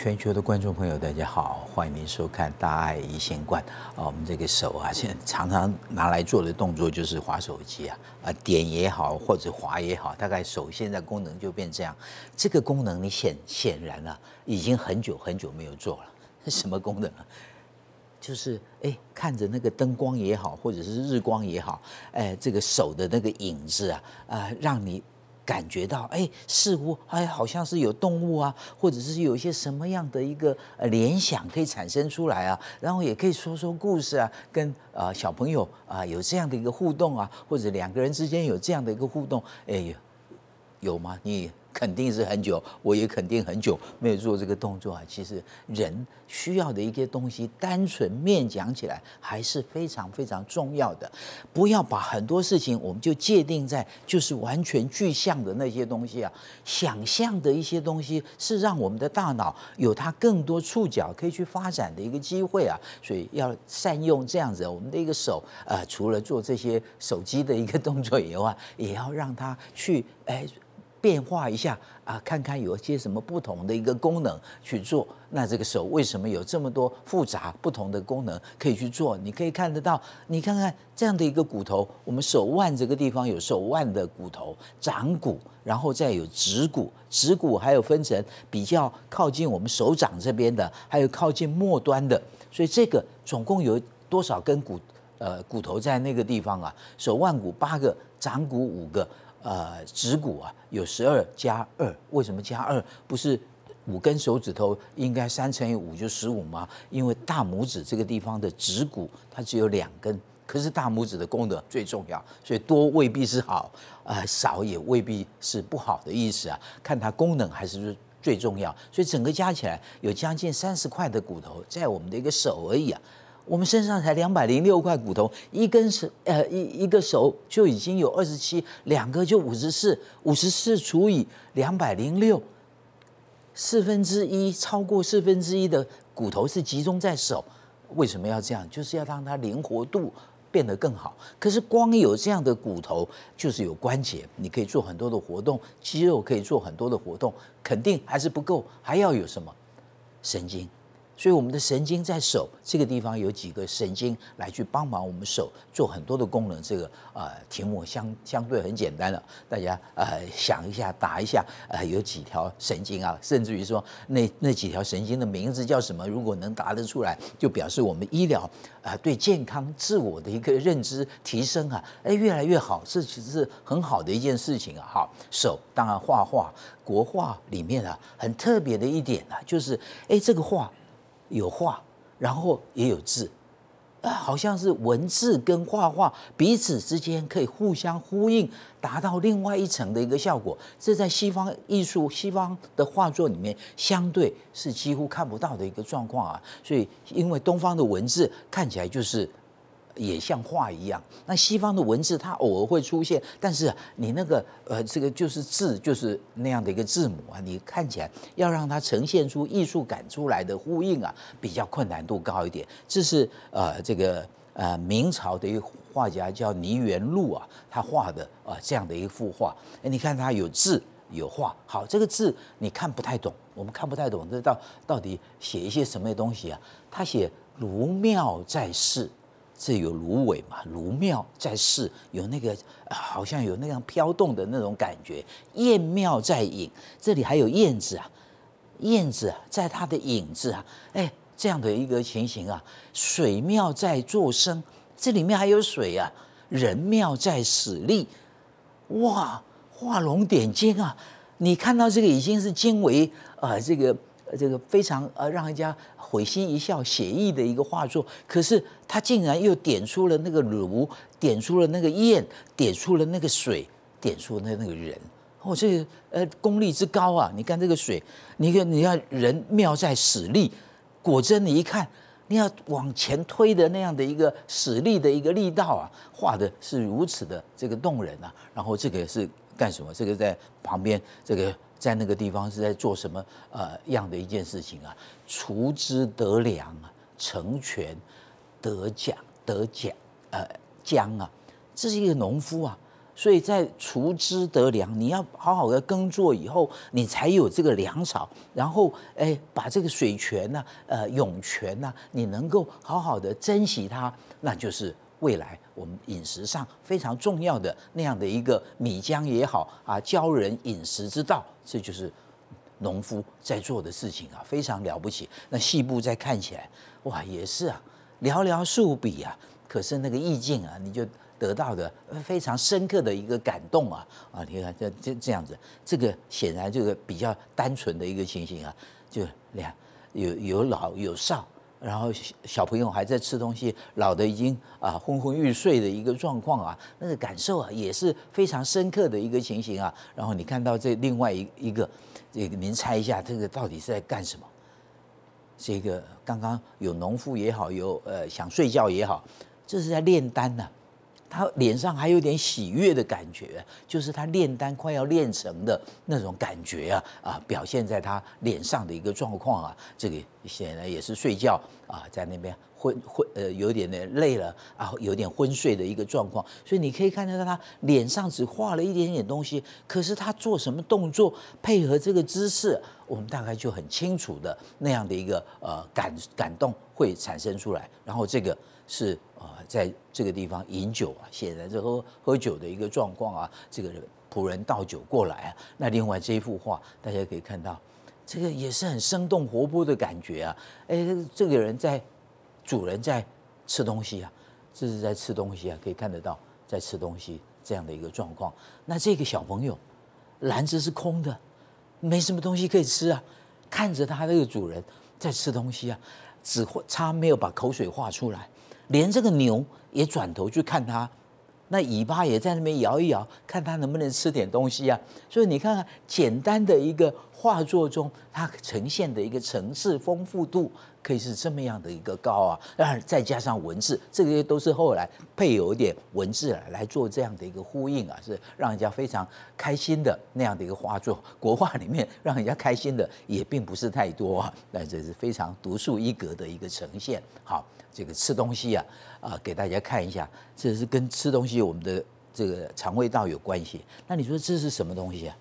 全球的观众朋友，大家好，欢迎您收看《大爱一线观》啊。我们这个手啊，现在常常拿来做的动作就是划手机啊，啊点也好或者划也好，大概手现在功能就变这样。这个功能你显显然了，已经很久很久没有做了。什么功能？就是哎，看着那个灯光也好，或者是日光也好，哎，这个手的那个影子啊，啊，让你。感觉到哎，似乎哎，好像是有动物啊，或者是有一些什么样的一个呃联想可以产生出来啊？然后也可以说说故事啊，跟啊小朋友啊有这样的一个互动啊，或者两个人之间有这样的一个互动，哎，有吗？你？肯定是很久，我也肯定很久没有做这个动作啊。其实人需要的一些东西，单纯面讲起来还是非常非常重要的。不要把很多事情，我们就界定在就是完全具象的那些东西啊。想象的一些东西是让我们的大脑有它更多触角可以去发展的一个机会啊。所以要善用这样子我们的一个手，呃，除了做这些手机的一个动作以外，也要让它去哎。变化一下啊，看看有一些什么不同的一个功能去做。那这个手为什么有这么多复杂不同的功能可以去做？你可以看得到，你看看这样的一个骨头，我们手腕这个地方有手腕的骨头、掌骨，然后再有指骨，指骨还有分成比较靠近我们手掌这边的，还有靠近末端的。所以这个总共有多少根骨？呃，骨头在那个地方啊，手腕骨八个，掌骨五个。呃，指骨啊，有十二加二，为什么加二？不是五根手指头应该三乘以五就十五吗？因为大拇指这个地方的指骨它只有两根，可是大拇指的功能最重要，所以多未必是好，啊，少也未必是不好的意思啊，看它功能还是最重要。所以整个加起来有将近三十块的骨头在我们的一个手而已啊。我们身上才两百零六块骨头，一根手，呃，一一个手就已经有二十七，两个就五十四，五十四除以两百零六，四分之一，超过四分之一的骨头是集中在手，为什么要这样？就是要让它灵活度变得更好。可是光有这样的骨头，就是有关节，你可以做很多的活动，肌肉可以做很多的活动，肯定还是不够，还要有什么？神经。所以我们的神经在手这个地方有几个神经来去帮忙我们手做很多的功能。这个呃题目相相对很简单了，大家呃想一下，答一下，呃有几条神经啊，甚至于说那那几条神经的名字叫什么？如果能答得出来，就表示我们医疗啊对健康自我的一个认知提升啊，哎越来越好，这其实是很好的一件事情啊。好，手当然画画国画里面啊很特别的一点啊，就是哎这个画。有画，然后也有字，啊，好像是文字跟画画彼此之间可以互相呼应，达到另外一层的一个效果。这在西方艺术、西方的画作里面，相对是几乎看不到的一个状况啊。所以，因为东方的文字看起来就是。也像画一样。那西方的文字，它偶尔会出现，但是你那个呃，这个就是字，就是那样的一个字母啊。你看起来要让它呈现出艺术感出来的呼应啊，比较困难度高一点。这是呃，这个呃，明朝的一画家叫倪元璐啊，他画的啊，这样的一幅画。哎，你看它有字有画。好，这个字你看不太懂，我们看不太懂，这到到底写一些什么东西啊？他写“如庙在世”。这有芦苇嘛，芦庙在世，有那个好像有那样飘动的那种感觉，燕庙在影，这里还有燕子啊，燕子啊，在它的影子啊，哎，这样的一个情形啊，水庙在作声，这里面还有水啊，人庙在使力，哇，画龙点睛啊，你看到这个已经是经为啊这个。这个非常呃，让人家会心一笑、写意的一个画作，可是他竟然又点出了那个炉，点出了那个砚，点出了那个水，点出了那个人。哦，这个呃，功力之高啊！你看这个水，你看你看人妙在使力，果真你一看，你要往前推的那样的一个使力的一个力道啊，画的是如此的这个动人啊。然后这个是干什么？这个在旁边这个。在那个地方是在做什么？呃，样的一件事情啊，除之得粮啊，成全得奖得奖呃将啊，这是一个农夫啊，所以在除之得粮，你要好好的耕作以后，你才有这个粮草，然后哎把这个水泉呐呃涌泉呐，你能够好好的珍惜它，那就是。未来我们饮食上非常重要的那样的一个米浆也好啊，教人饮食之道，这就是农夫在做的事情啊，非常了不起。那细部再看起来，哇，也是啊，寥寥数笔啊，可是那个意境啊，你就得到的非常深刻的一个感动啊啊！你看这这这样子，这个显然这个比较单纯的一个情形啊，就两有有老有少。然后小朋友还在吃东西，老的已经啊昏昏欲睡的一个状况啊，那个感受啊也是非常深刻的一个情形啊。然后你看到这另外一一个，这个您猜一下，这个到底是在干什么？这个刚刚有农夫也好，有呃想睡觉也好，这是在炼丹呢。他脸上还有点喜悦的感觉，就是他炼丹快要炼成的那种感觉啊啊，表现在他脸上的一个状况啊，这个显然也是睡觉啊，在那边昏昏呃有点点累了啊，有点昏睡的一个状况，所以你可以看到他脸上只画了一点点东西，可是他做什么动作配合这个姿势，我们大概就很清楚的那样的一个呃感感动会产生出来，然后这个。是啊，在这个地方饮酒啊，显然是喝喝酒的一个状况啊。这个仆人倒酒过来啊。那另外这一幅画，大家可以看到，这个也是很生动活泼的感觉啊。哎，这个人在主人在吃东西啊，这是在吃东西啊，可以看得到在吃东西这样的一个状况。那这个小朋友篮子是空的，没什么东西可以吃啊。看着他这个主人在吃东西啊，只差没有把口水画出来。连这个牛也转头去看他，那尾巴也在那边摇一摇，看他能不能吃点东西啊。所以你看看，简单的一个画作中，它呈现的一个层次丰富度可以是这么样的一个高啊。当然再加上文字，这些都是后来配有一点文字来做这样的一个呼应啊，是让人家非常开心的那样的一个画作。国画里面让人家开心的也并不是太多啊，那这是非常独树一格的一个呈现。好。这个吃东西啊，啊，给大家看一下，这是跟吃东西我们的这个肠胃道有关系。那你说这是什么东西啊？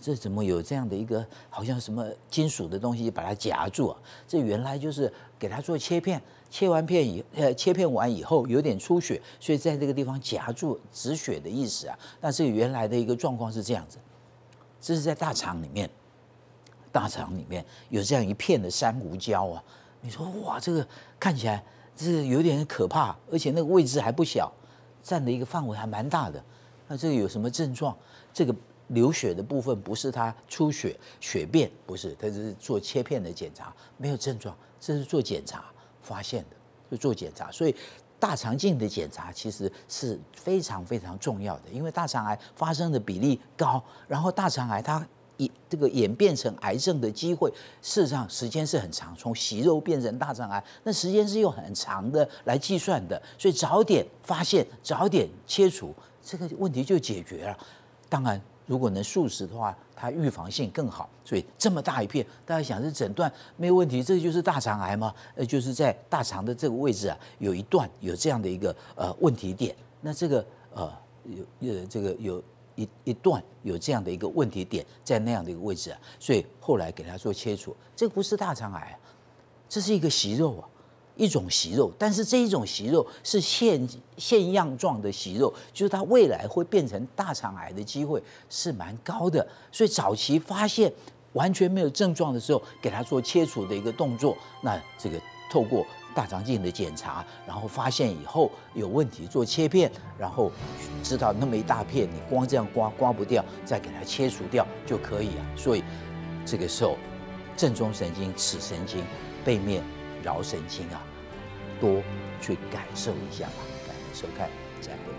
这怎么有这样的一个好像什么金属的东西把它夹住啊？这原来就是给它做切片，切完片以呃切片完以后有点出血，所以在这个地方夹住止血的意思啊。那这个原来的一个状况是这样子，这是在大肠里面，大肠里面有这样一片的珊瑚礁啊。你说哇，这个看起来这有点可怕，而且那个位置还不小，占的一个范围还蛮大的。那这个有什么症状？这个流血的部分不是它出血，血便不是，它是做切片的检查，没有症状，这是做检查发现的。就做检查，所以大肠镜的检查其实是非常非常重要的，因为大肠癌发生的比例高，然后大肠癌它。演这个演变成癌症的机会，事实上时间是很长，从息肉变成大肠癌，那时间是用很长的来计算的，所以早点发现，早点切除，这个问题就解决了。当然，如果能素食的话，它预防性更好。所以这么大一片，大家想是诊断没有问题，这就是大肠癌吗？呃，就是在大肠的这个位置啊，有一段有这样的一个呃问题点，那这个呃有呃这个有。一一段有这样的一个问题点在那样的一个位置啊，所以后来给他做切除，这个不是大肠癌啊，这是一个息肉啊，一种息肉，但是这一种息肉是腺腺样状的息肉，就是它未来会变成大肠癌的机会是蛮高的，所以早期发现完全没有症状的时候，给他做切除的一个动作，那这个透过。大肠镜的检查，然后发现以后有问题做切片，然后知道那么一大片你光这样刮刮不掉，再给它切除掉就可以啊。所以这个时候，正中神经、尺神经、背面桡神经啊，多去感受一下吧。感谢收看，再会。